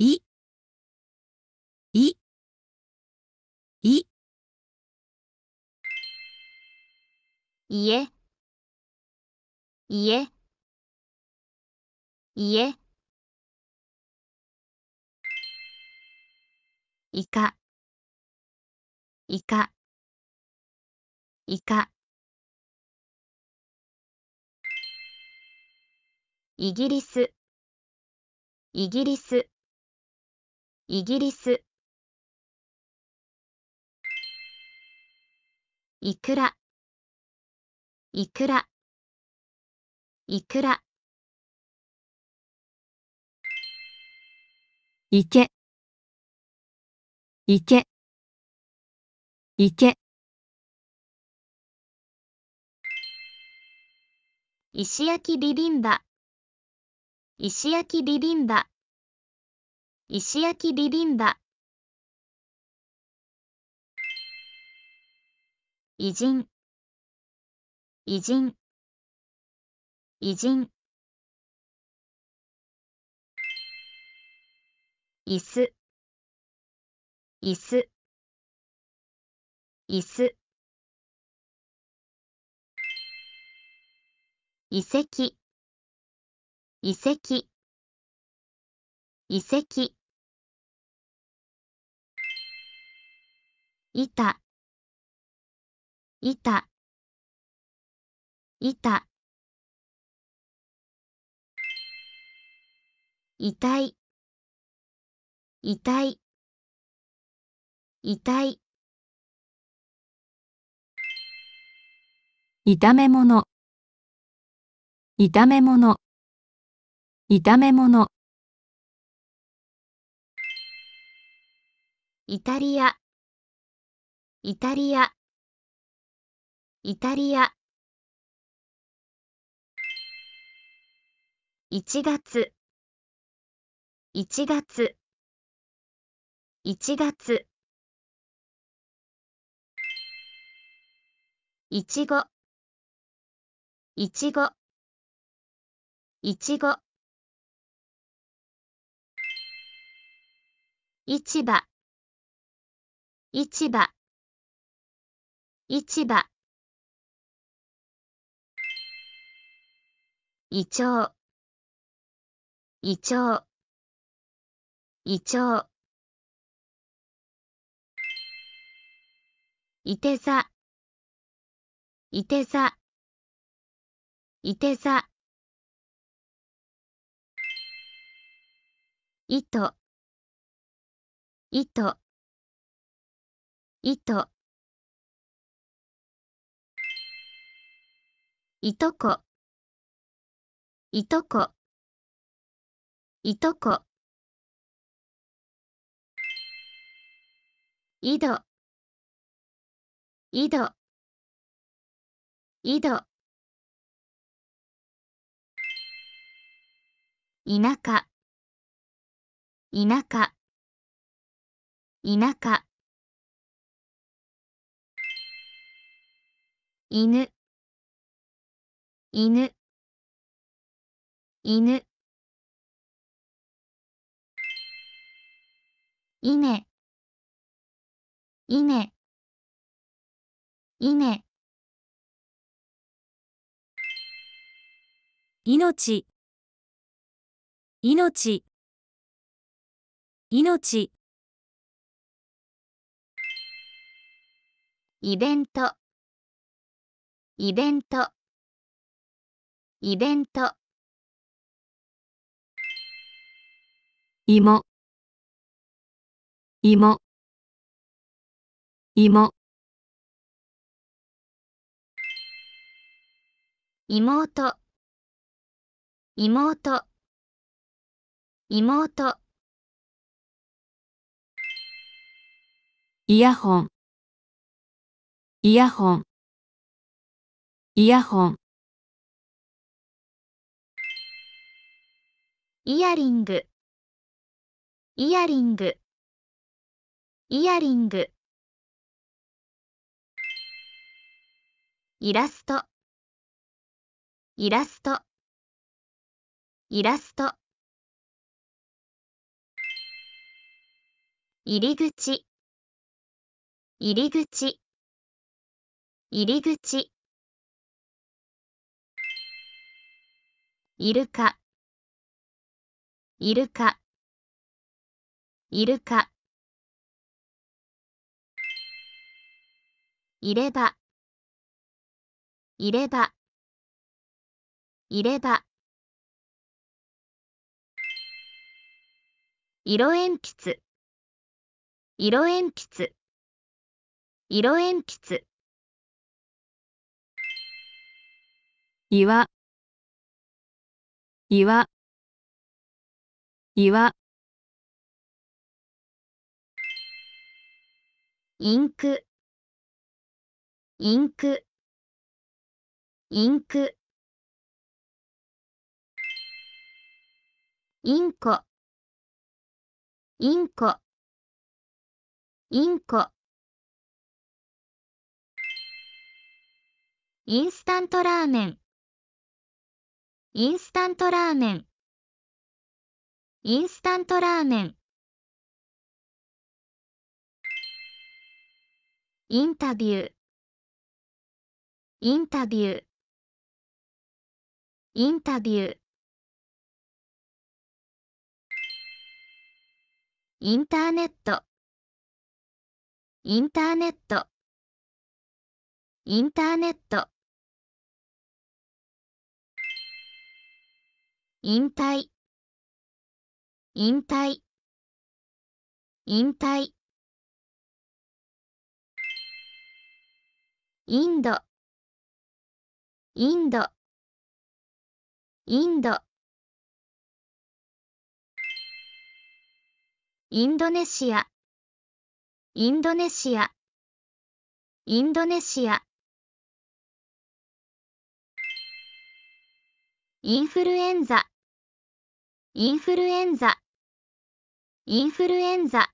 い、い、い。いえ、いえ、いえ。いか、いか、いか。イギリス、イギリス。イギリスいくらいくらいくらいけいけいけ石焼きビビンバ石焼きビビンバ石焼きビビンバ偉人偉人偉人椅子椅子椅子遺跡遺跡遺跡いたいたいたいたいいたいいたい炒め物炒め物炒め物イタリアイタリアイタリア一月一月一月いちごいちごいちご市場市場市場胃腸胃腸胃腸いて座いて座いて座糸糸糸いとこいとこいとこ井戸井戸井戸田舎田舎田舎犬犬犬いねいねいね命命命イベントイベントイベント芋芋芋妹妹妹イヤホンイヤホンイヤホンイヤリングイヤリングイヤリングイラストイラストイラスト入り口入り口入り口イルカイルカイルカいればいればいれば色鉛筆色鉛筆色鉛筆岩岩岩インクインクインクインコインコインコインスタントラーメンインスタントラーメンインスタントラーメンインタビューインタビューインタビューインターネットインターネットインターネット引退引退引退インドインドインドインドネシアインドネシアインドネシアインフルエンザインフルエンザインフルエンザ